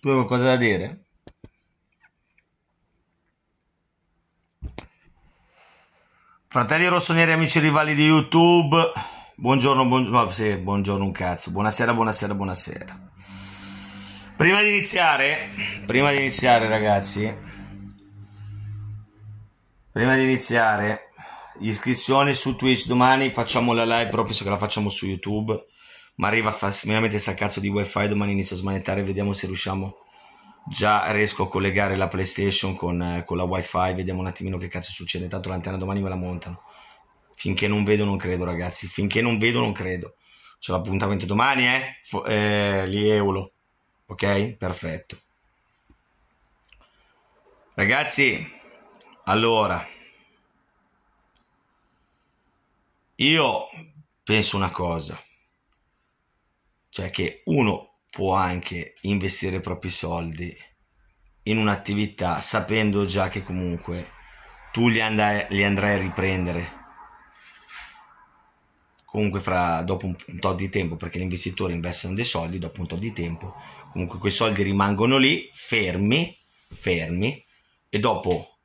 Tu hai qualcosa da dire? Fratelli rossoneri, amici rivali di YouTube, buongiorno, buongiorno, no, sì, buongiorno un cazzo, buonasera, buonasera, buonasera. Prima di iniziare, prima di iniziare ragazzi, prima di iniziare, iscrizione su Twitch domani, facciamo la live proprio se la facciamo su YouTube ma arriva a finalmente sta cazzo di wifi domani inizio a smanettare vediamo se riusciamo già riesco a collegare la playstation con, eh, con la wifi vediamo un attimino che cazzo succede tanto l'antenna domani me la montano finché non vedo non credo ragazzi finché non vedo non credo c'è l'appuntamento domani eh, F- eh lì euro ok perfetto ragazzi allora io penso una cosa cioè che uno può anche investire i propri soldi in un'attività sapendo già che comunque tu li, andai, li andrai a riprendere comunque fra, dopo un tot di tempo, perché gli investitori investono dei soldi, dopo un tot di tempo, comunque quei soldi rimangono lì, fermi, fermi, e dopo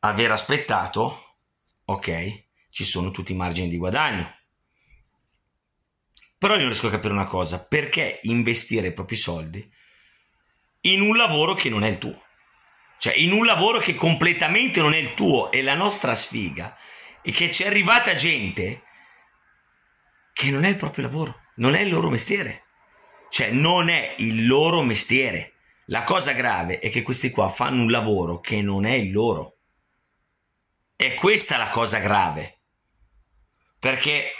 aver aspettato, ok, ci sono tutti i margini di guadagno. Però io non riesco a capire una cosa, perché investire i propri soldi in un lavoro che non è il tuo? Cioè in un lavoro che completamente non è il tuo e la nostra sfiga è che c'è arrivata gente che non è il proprio lavoro, non è il loro mestiere. Cioè non è il loro mestiere. La cosa grave è che questi qua fanno un lavoro che non è il loro. E questa è la cosa grave. Perché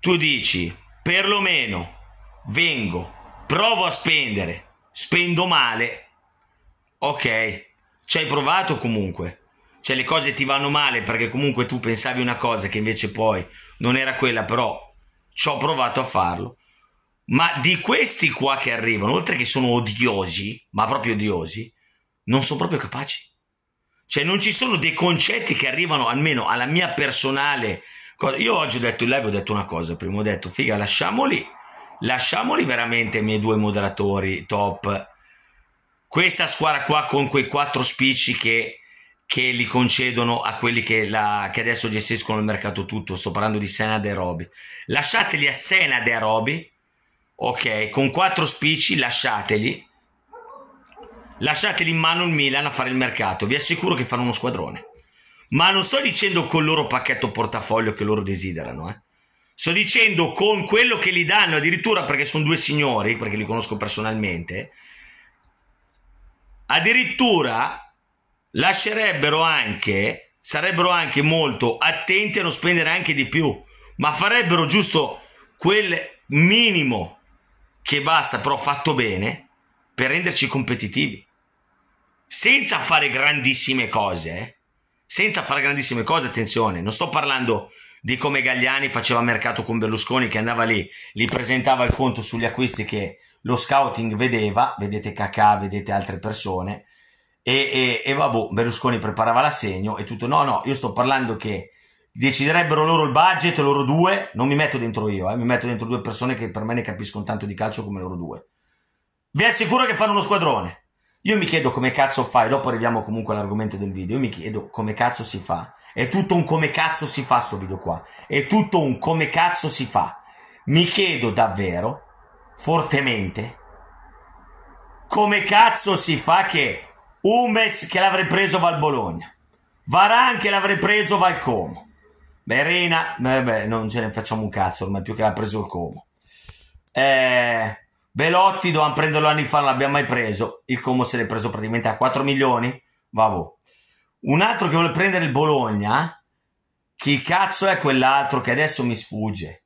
tu dici perlomeno vengo, provo a spendere, spendo male, ok, ci hai provato comunque. Cioè le cose ti vanno male perché comunque tu pensavi una cosa che invece poi non era quella, però ci ho provato a farlo. Ma di questi qua che arrivano, oltre che sono odiosi, ma proprio odiosi, non sono proprio capaci. Cioè non ci sono dei concetti che arrivano almeno alla mia personale io oggi ho detto in live, ho detto una cosa, prima ho detto, figa, lasciamoli, lasciamoli veramente i miei due moderatori top. Questa squadra qua con quei quattro spicci che, che li concedono a quelli che, la, che, adesso gestiscono il mercato tutto, sto parlando di Senad e Roby. Lasciateli a Senad e a Roby, ok, con quattro spicci lasciateli, lasciateli in mano il Milan a fare il mercato, vi assicuro che fanno uno squadrone. Ma non sto dicendo col loro pacchetto portafoglio che loro desiderano, eh. Sto dicendo con quello che gli danno, addirittura perché sono due signori, perché li conosco personalmente, addirittura lascerebbero anche, sarebbero anche molto attenti a non spendere anche di più, ma farebbero giusto quel minimo che basta, però fatto bene, per renderci competitivi, senza fare grandissime cose, eh senza fare grandissime cose, attenzione, non sto parlando di come Gagliani faceva mercato con Berlusconi che andava lì, gli presentava il conto sugli acquisti che lo scouting vedeva, vedete Cacà, vedete altre persone, e, e, e vabbè, Berlusconi preparava l'assegno e tutto, no, no, io sto parlando che deciderebbero loro il budget, loro due, non mi metto dentro io, eh, mi metto dentro due persone che per me ne capiscono tanto di calcio come loro due. Vi assicuro che fanno uno squadrone. Io mi chiedo come cazzo fai, dopo arriviamo comunque all'argomento del video, io mi chiedo come cazzo si fa. È tutto un come cazzo si fa sto video qua. È tutto un come cazzo si fa. Mi chiedo davvero, fortemente, come cazzo si fa che Umes che l'avrei preso va al Bologna, Varan che l'avrei preso va al Como, Berena, beh, beh, non ce ne facciamo un cazzo ormai più che l'ha preso il Como. Eh... Belotti dovevamo prenderlo anni fa, non l'abbiamo mai preso. Il Como se l'è preso praticamente a 4 milioni. Vabbè. Un altro che vuole prendere il Bologna, chi cazzo è quell'altro che adesso mi sfugge?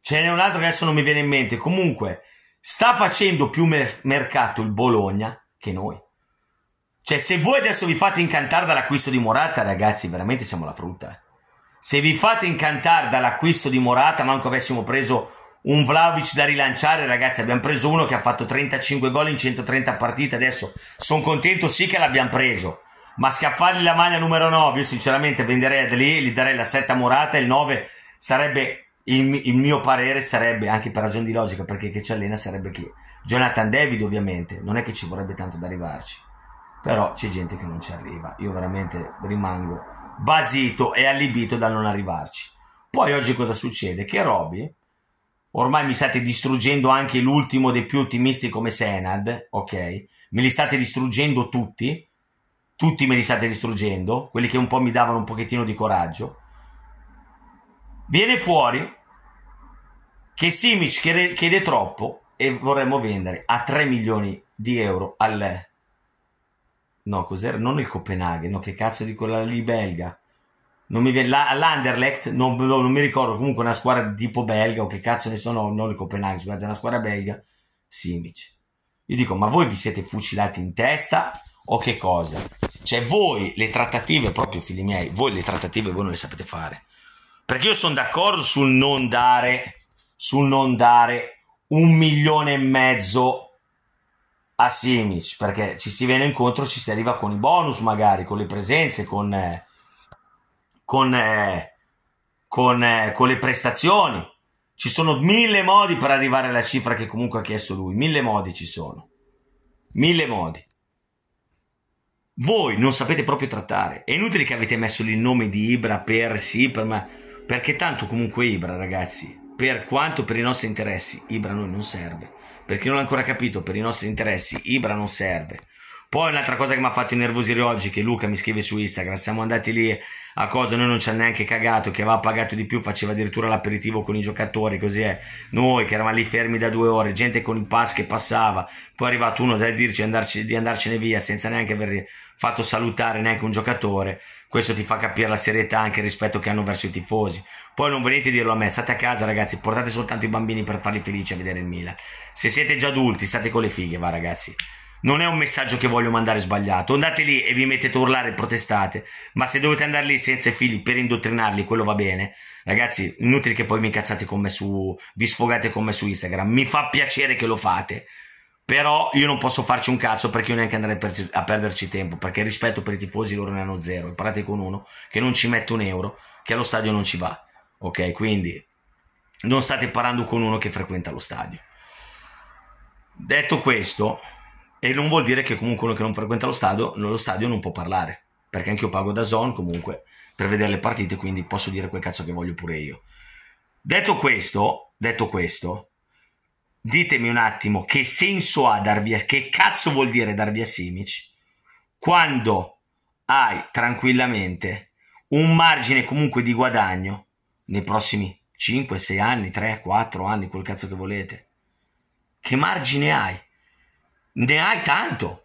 Ce n'è un altro che adesso non mi viene in mente. Comunque, sta facendo più mer mercato il Bologna che noi. Cioè, se voi adesso vi fate incantare dall'acquisto di Morata, ragazzi, veramente siamo la frutta. Eh. Se vi fate incantare dall'acquisto di Morata, manco avessimo preso un Vlaovic da rilanciare, ragazzi. Abbiamo preso uno che ha fatto 35 gol in 130 partite. Adesso sono contento, sì, che l'abbiamo preso. Ma schiaffargli la maglia numero 9, io sinceramente venderei da lì, gli darei la 7 a Morata e il 9 sarebbe, il, il, mio parere sarebbe, anche per ragioni di logica, perché che ci allena sarebbe chi? Jonathan David ovviamente, non è che ci vorrebbe tanto ad arrivarci, però c'è gente che non ci arriva. Io veramente rimango basito e allibito da non arrivarci. Poi oggi cosa succede? Che Roby ormai mi state distruggendo anche l'ultimo dei più ottimisti come Senad, ok? Me li state distruggendo tutti, tutti me li state distruggendo, quelli che un po' mi davano un pochettino di coraggio. Viene fuori che Simic chiede troppo e vorremmo vendere a 3 milioni di euro al... No, cos'era? Non il Copenaghen, no, che cazzo di quella lì belga non mi viene, l'Anderlecht, non, non, mi ricordo, comunque una squadra tipo belga o che cazzo ne sono, non il Copenaghen, scusate, una squadra belga, Simic. Io dico, ma voi vi siete fucilati in testa o che cosa? Cioè voi le trattative, proprio figli miei, voi le trattative voi non le sapete fare. Perché io sono d'accordo sul non dare, sul non dare un milione e mezzo a Simic, perché ci si viene incontro, ci si arriva con i bonus magari, con le presenze, con... Eh, con, eh, con, eh, con le prestazioni. Ci sono mille modi per arrivare alla cifra che comunque ha chiesto lui, mille modi ci sono, mille modi. Voi non sapete proprio trattare, è inutile che avete messo il nome di Ibra per sì, per ma, perché tanto comunque Ibra ragazzi, per quanto per i nostri interessi Ibra a noi non serve, Per chi non l'ha ancora capito, per i nostri interessi Ibra non serve poi un'altra cosa che mi ha fatto innervosire oggi, che Luca mi scrive su Instagram, siamo andati lì a cosa, noi non ci hanno neanche cagato, che aveva pagato di più, faceva addirittura l'aperitivo con i giocatori, così è. Noi che eravamo lì fermi da due ore, gente con il pass che passava, poi è arrivato uno da dirci andarci, di andarcene via senza neanche aver fatto salutare neanche un giocatore, questo ti fa capire la serietà anche il rispetto che hanno verso i tifosi. Poi non venite a dirlo a me, state a casa ragazzi, portate soltanto i bambini per farli felici a vedere il Milan. Se siete già adulti, state con le fighe, va ragazzi non è un messaggio che voglio mandare sbagliato. Andate lì e vi mettete a urlare e protestate, ma se dovete andare lì senza i figli per indottrinarli, quello va bene. Ragazzi, inutile che poi mi incazzate con me su, vi sfogate con me su Instagram. Mi fa piacere che lo fate. Però io non posso farci un cazzo perché io neanche andrei a perderci tempo, perché rispetto per i tifosi loro ne hanno zero. E parlate con uno che non ci mette un euro, che allo stadio non ci va. Ok, quindi non state parlando con uno che frequenta lo stadio. Detto questo, e non vuol dire che comunque uno che non frequenta lo stadio, lo stadio non può parlare, perché anche io pago da Zone comunque per vedere le partite, quindi posso dire quel cazzo che voglio pure io. Detto questo, detto questo, ditemi un attimo che senso ha darvi, che cazzo vuol dire darvi a Simic quando hai tranquillamente un margine comunque di guadagno nei prossimi 5, 6 anni, 3, 4 anni, quel cazzo che volete. Che margine hai? ne hai tanto.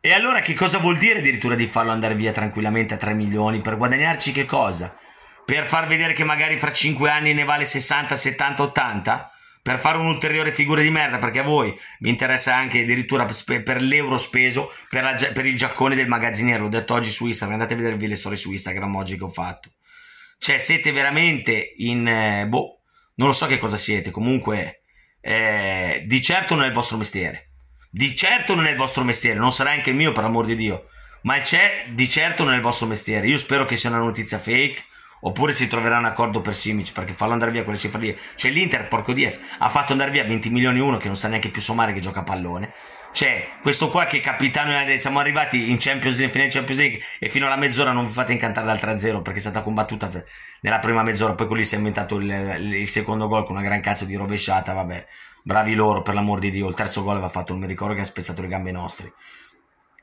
E allora che cosa vuol dire addirittura di farlo andare via tranquillamente a 3 milioni per guadagnarci che cosa? Per far vedere che magari fra 5 anni ne vale 60, 70, 80? Per fare un'ulteriore figura di merda, perché a voi vi interessa anche addirittura per l'euro speso per, la, per il giaccone del magazziniero. L'ho detto oggi su Instagram, andate a vedervi le storie su Instagram oggi che ho fatto. Cioè, siete veramente in... Eh, boh, non lo so che cosa siete, comunque... Eh, di certo non è il vostro mestiere. Di certo non è il vostro mestiere, non sarà anche il mio, per l'amor di Dio. Ma c'è di certo non è il vostro mestiere. Io spero che sia una notizia fake. Oppure si troverà un accordo per Simic perché farlo andare via quelle cifre lì. C'è l'Inter, porco Diaz, ha fatto andare via 20 milioni uno che non sa neanche più sommare che gioca a pallone. C'è questo qua che è capitano, siamo arrivati in Champions League, finale Champions League e fino alla mezz'ora non vi fate incantare l'altra 3-0 perché è stata combattuta nella prima mezz'ora, poi con lì si è inventato il, il secondo gol con una gran cazzo di rovesciata, vabbè bravi loro per l'amor di Dio, il terzo gol aveva fatto, non mi ricordo che ha spezzato le gambe nostre.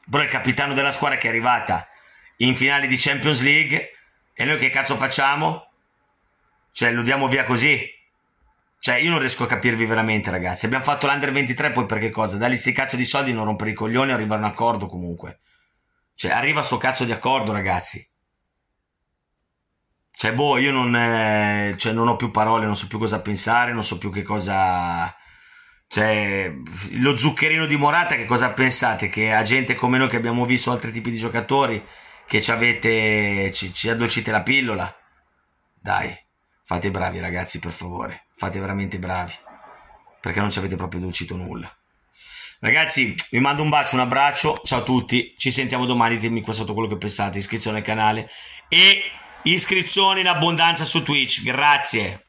Però il capitano della squadra che è arrivata in finale di Champions League e noi che cazzo facciamo? Cioè lo diamo via così? Cioè io non riesco a capirvi veramente ragazzi, abbiamo fatto l'Under 23 poi perché cosa? Dagli sti cazzo di soldi non rompere i coglioni, arriva un accordo comunque. Cioè arriva sto cazzo di accordo ragazzi. Cioè, boh, io non, eh, cioè, non ho più parole, non so più cosa pensare, non so più che cosa cioè, lo zuccherino di Morata, che cosa pensate? Che a gente come noi che abbiamo visto altri tipi di giocatori, che ci avete, ci, ci addolcite la pillola? Dai, fate bravi ragazzi, per favore, fate veramente bravi, perché non ci avete proprio addolcito nulla. Ragazzi, vi mando un bacio, un abbraccio, ciao a tutti, ci sentiamo domani, ditemi qua sotto quello che pensate, iscrizione al canale e iscrizione in abbondanza su Twitch, grazie.